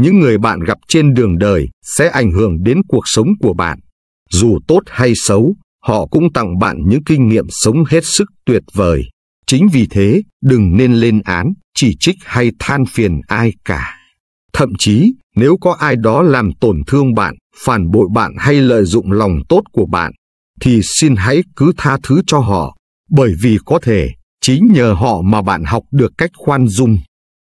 những người bạn gặp trên đường đời sẽ ảnh hưởng đến cuộc sống của bạn. Dù tốt hay xấu, họ cũng tặng bạn những kinh nghiệm sống hết sức tuyệt vời. Chính vì thế, đừng nên lên án, chỉ trích hay than phiền ai cả. Thậm chí, nếu có ai đó làm tổn thương bạn, phản bội bạn hay lợi dụng lòng tốt của bạn, thì xin hãy cứ tha thứ cho họ, bởi vì có thể chính nhờ họ mà bạn học được cách khoan dung